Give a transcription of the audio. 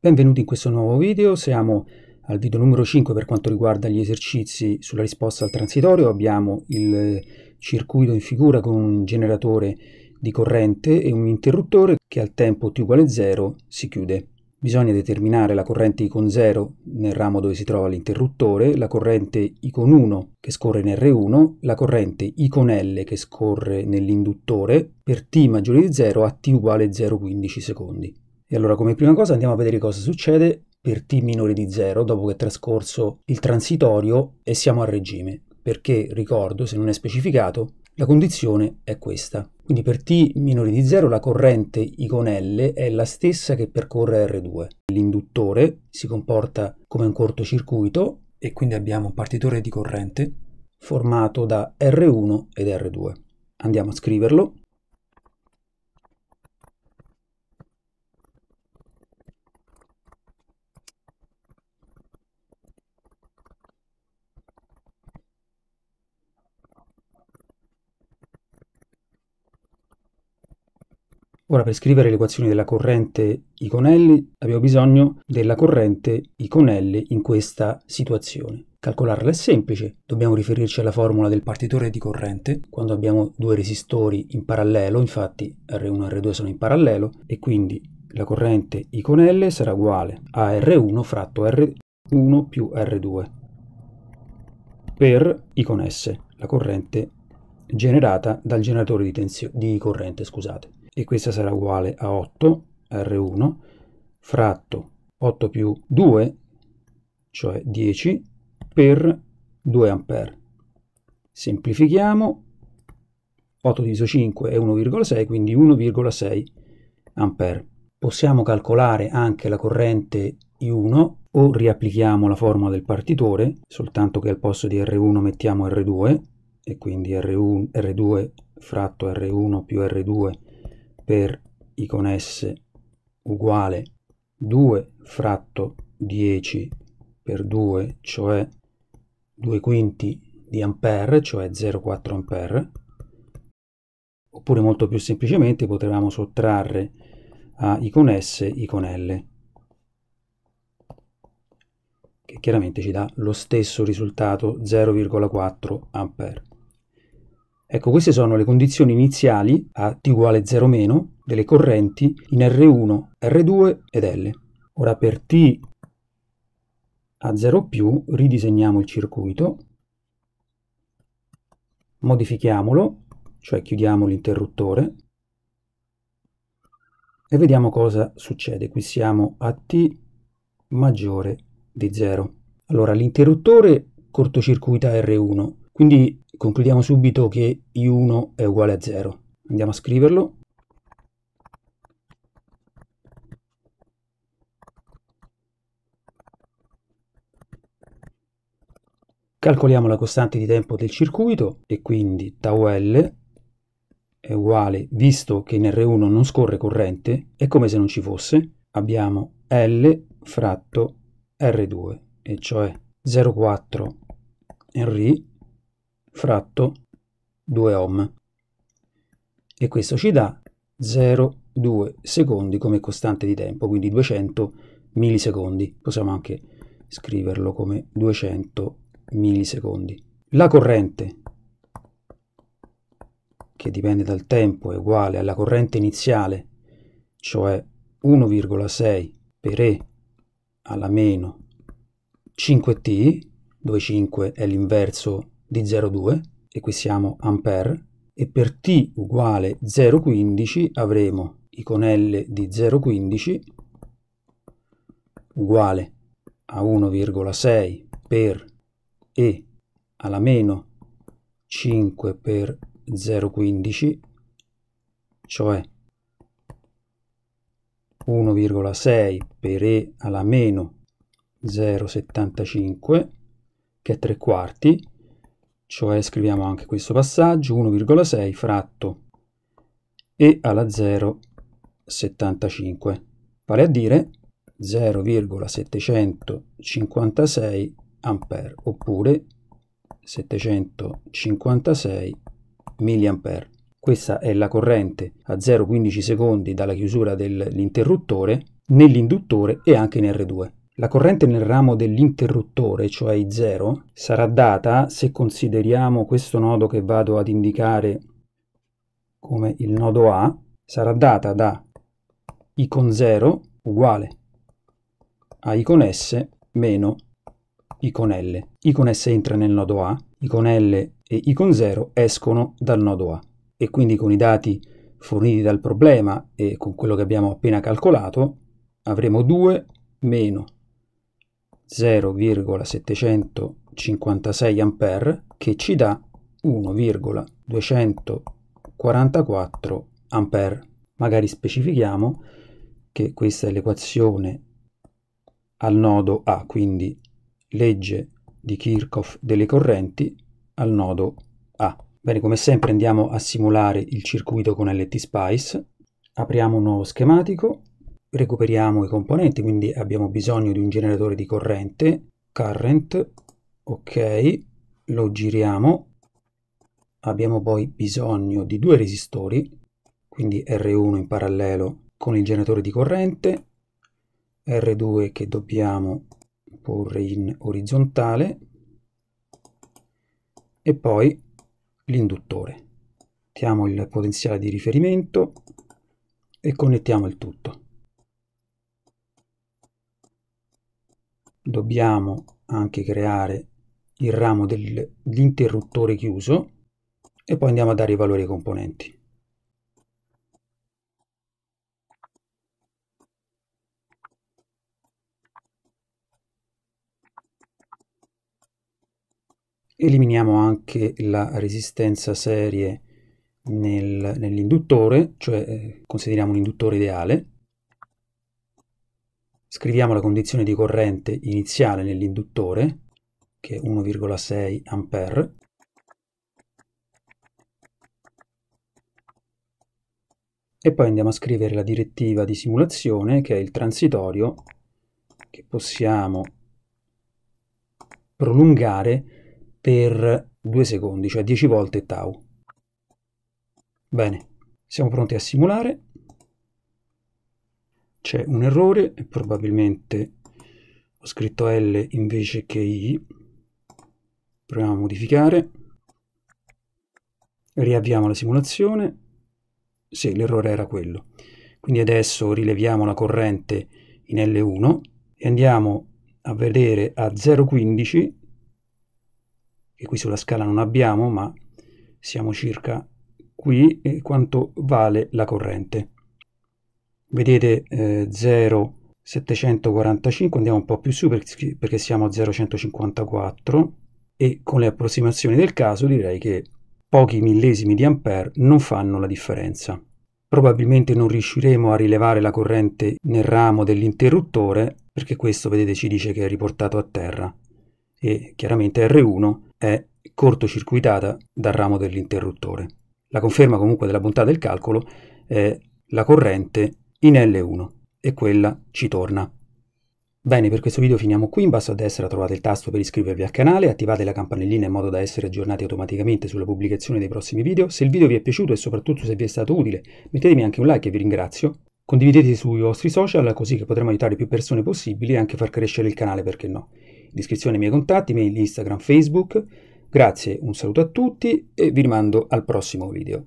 Benvenuti in questo nuovo video, siamo al video numero 5 per quanto riguarda gli esercizi sulla risposta al transitorio, abbiamo il circuito in figura con un generatore di corrente e un interruttore che al tempo t uguale 0 si chiude. Bisogna determinare la corrente I con 0 nel ramo dove si trova l'interruttore, la corrente I con 1 che scorre in R1, la corrente I con L che scorre nell'induttore per t maggiore di 0 a t uguale 0,15 secondi. E allora come prima cosa andiamo a vedere cosa succede per t minore di 0 dopo che è trascorso il transitorio e siamo a regime, perché ricordo, se non è specificato, la condizione è questa. Quindi per t minore di 0 la corrente I con L è la stessa che percorre R2. L'induttore si comporta come un cortocircuito e quindi abbiamo un partitore di corrente formato da R1 ed R2. Andiamo a scriverlo. Ora per scrivere l'equazione della corrente I con L abbiamo bisogno della corrente I con L in questa situazione. Calcolarla è semplice, dobbiamo riferirci alla formula del partitore di corrente, quando abbiamo due resistori in parallelo, infatti R1 e R2 sono in parallelo, e quindi la corrente I con L sarà uguale a R1 fratto R1 più R2 per I con S, la corrente generata dal generatore di, di corrente. Scusate e questa sarà uguale a 8 R1 fratto 8 più 2 cioè 10 per 2 A. Semplifichiamo 8 diviso 5 è 1,6 quindi 1,6 A. Possiamo calcolare anche la corrente I1 o riapplichiamo la formula del partitore, soltanto che al posto di R1 mettiamo R2 e quindi R1, R2 fratto R1 più R2 per i con S uguale 2 fratto 10 per 2, cioè 2 quinti di ampere, cioè 0,4 ampere, oppure molto più semplicemente potremmo sottrarre a I con S, I con L, che chiaramente ci dà lo stesso risultato 0,4 ampere. Ecco, queste sono le condizioni iniziali a t uguale 0 meno delle correnti in R1, R2 ed L. Ora per t a 0 più ridisegniamo il circuito, modifichiamolo, cioè chiudiamo l'interruttore e vediamo cosa succede. Qui siamo a t maggiore di 0. Allora l'interruttore cortocircuita R1, quindi concludiamo subito che I1 è uguale a 0. Andiamo a scriverlo. Calcoliamo la costante di tempo del circuito e quindi tau L è uguale, visto che in R1 non scorre corrente, è come se non ci fosse, abbiamo L fratto R2, e cioè 0,4 Henry fratto 2 ohm. E questo ci dà 0,2 secondi come costante di tempo, quindi 200 millisecondi. Possiamo anche scriverlo come 200 millisecondi. La corrente, che dipende dal tempo, è uguale alla corrente iniziale, cioè 1,6 per E alla meno 5T, dove 5 è l'inverso di 0,2 e qui siamo ampere e per t uguale 0,15 avremo i con L di 0,15 uguale a 1,6 per E alla meno 5 per 0,15 cioè 1,6 per E alla meno 0,75 che è 3 quarti cioè scriviamo anche questo passaggio 1,6 fratto e alla 0,75, vale a dire 0,756 ampere oppure 756 milliampere. Questa è la corrente a 0,15 secondi dalla chiusura dell'interruttore nell'induttore e anche in R2. La corrente nel ramo dell'interruttore, cioè I0, sarà data, se consideriamo questo nodo che vado ad indicare come il nodo A, sarà data da I con 0 uguale a I con S meno I con L. I con S entra nel nodo A, I con L e I con 0 escono dal nodo A. E quindi con i dati forniti dal problema e con quello che abbiamo appena calcolato avremo 2 meno 0,756 A che ci dà 1,244 A. Magari specifichiamo che questa è l'equazione al nodo A, quindi legge di Kirchhoff delle correnti al nodo A. Bene, come sempre andiamo a simulare il circuito con LT Spice. Apriamo un nuovo schematico recuperiamo i componenti, quindi abbiamo bisogno di un generatore di corrente, current, ok, lo giriamo, abbiamo poi bisogno di due resistori, quindi R1 in parallelo con il generatore di corrente, R2 che dobbiamo porre in orizzontale e poi l'induttore. Mettiamo il potenziale di riferimento e connettiamo il tutto. dobbiamo anche creare il ramo dell'interruttore chiuso e poi andiamo a dare i valori ai componenti. Eliminiamo anche la resistenza serie nel, nell'induttore, cioè eh, consideriamo un induttore ideale, Scriviamo la condizione di corrente iniziale nell'induttore, che è 1,6 A, e poi andiamo a scrivere la direttiva di simulazione, che è il transitorio, che possiamo prolungare per 2 secondi, cioè 10 volte tau. Bene, siamo pronti a simulare c'è un errore, probabilmente ho scritto L invece che I. Proviamo a modificare. Riavviamo la simulazione. Sì, l'errore era quello. Quindi adesso rileviamo la corrente in L1 e andiamo a vedere a 0,15, che qui sulla scala non abbiamo, ma siamo circa qui, quanto vale la corrente vedete eh, 0,745, andiamo un po' più su perché siamo a 0,154 e con le approssimazioni del caso direi che pochi millesimi di ampere non fanno la differenza. Probabilmente non riusciremo a rilevare la corrente nel ramo dell'interruttore perché questo, vedete, ci dice che è riportato a terra e chiaramente R1 è cortocircuitata dal ramo dell'interruttore. La conferma comunque della bontà del calcolo è la corrente in L1 e quella ci torna. Bene, per questo video finiamo qui, in basso a destra trovate il tasto per iscrivervi al canale, attivate la campanellina in modo da essere aggiornati automaticamente sulla pubblicazione dei prossimi video, se il video vi è piaciuto e soprattutto se vi è stato utile mettetemi anche un like e vi ringrazio, condividete sui vostri social così che potremo aiutare più persone possibili e anche far crescere il canale perché no. In descrizione i miei contatti, mail, Instagram, Facebook, grazie, un saluto a tutti e vi rimando al prossimo video.